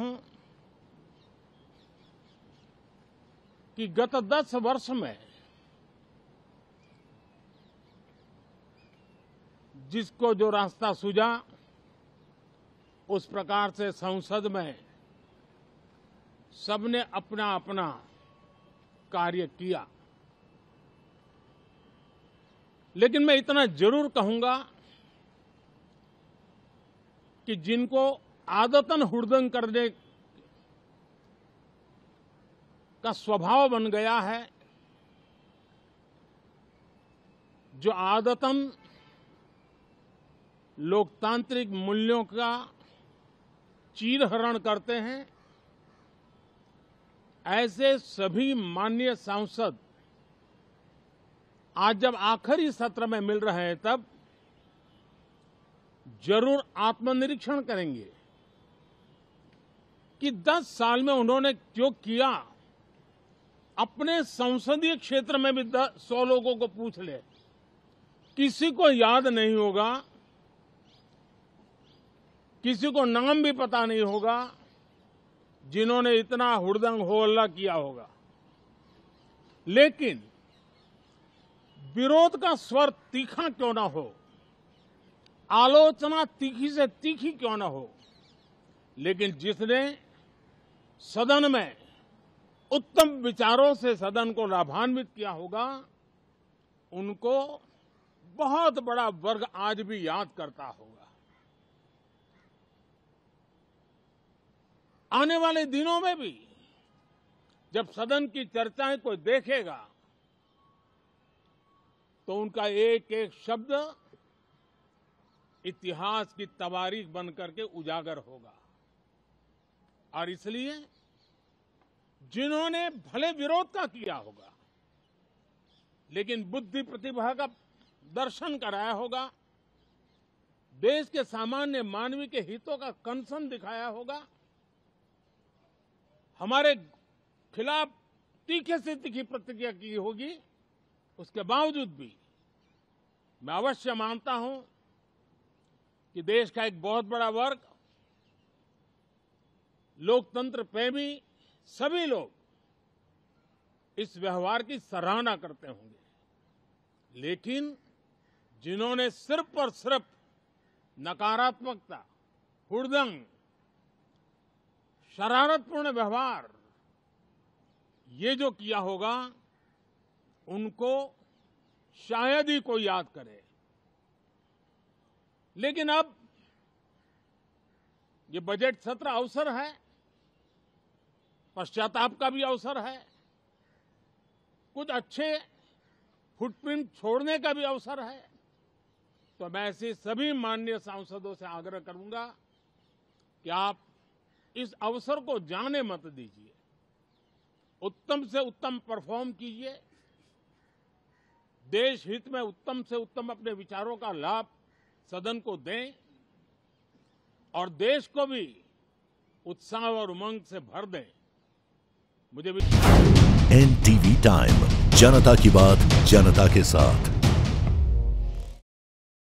हूं कि गत दस वर्ष में जिसको जो रास्ता सूझा उस प्रकार से संसद में सबने अपना अपना कार्य किया लेकिन मैं इतना जरूर कहूंगा कि जिनको आदतन हुड़दंग करने का स्वभाव बन गया है जो आदतन लोकतांत्रिक मूल्यों का चीरहरण करते हैं ऐसे सभी माननीय सांसद आज जब आखिरी सत्र में मिल रहे हैं तब जरूर आत्मनिरीक्षण करेंगे कि 10 साल में उन्होंने जो किया अपने संसदीय क्षेत्र में भी सौ लोगों को पूछ ले किसी को याद नहीं होगा किसी को नाम भी पता नहीं होगा जिन्होंने इतना हुड़दंग हो हल्ला किया होगा लेकिन विरोध का स्वर तीखा क्यों ना हो आलोचना तीखी से तीखी क्यों ना हो लेकिन जिसने सदन में उत्तम विचारों से सदन को लाभान्वित किया होगा उनको बहुत बड़ा वर्ग आज भी याद करता होगा आने वाले दिनों में भी जब सदन की चर्चाएं कोई देखेगा तो उनका एक एक शब्द इतिहास की तबारीख बनकर के उजागर होगा और इसलिए जिन्होंने भले विरोध का किया होगा लेकिन बुद्धि प्रतिभा का दर्शन कराया होगा देश के सामान्य मानवीय के हितों का कंसर्न दिखाया होगा हमारे खिलाफ तीखे से तीखी प्रतिक्रिया की होगी उसके बावजूद भी मैं अवश्य मानता हूं कि देश का एक बहुत बड़ा वर्ग लोकतंत्र प्रेमी सभी लोग इस व्यवहार की सराहना करते होंगे लेकिन जिन्होंने सिर्फ और सिर्फ नकारात्मकता हुड़दंग शरारतपूर्ण व्यवहार ये जो किया होगा उनको शायद ही कोई याद करे लेकिन अब ये बजट सत्र अवसर है पश्चाताप का भी अवसर है कुछ अच्छे फुटप्रिंट छोड़ने का भी अवसर है तो मैं ऐसे सभी माननीय सांसदों से आग्रह करूंगा कि आप इस अवसर को जाने मत दीजिए उत्तम से उत्तम परफॉर्म कीजिए देश हित में उत्तम से उत्तम अपने विचारों का लाभ सदन को दें और देश को भी उत्साह और उमंग से भर दें मुझे भी एन टीवी टाइम जनता की बात जनता के साथ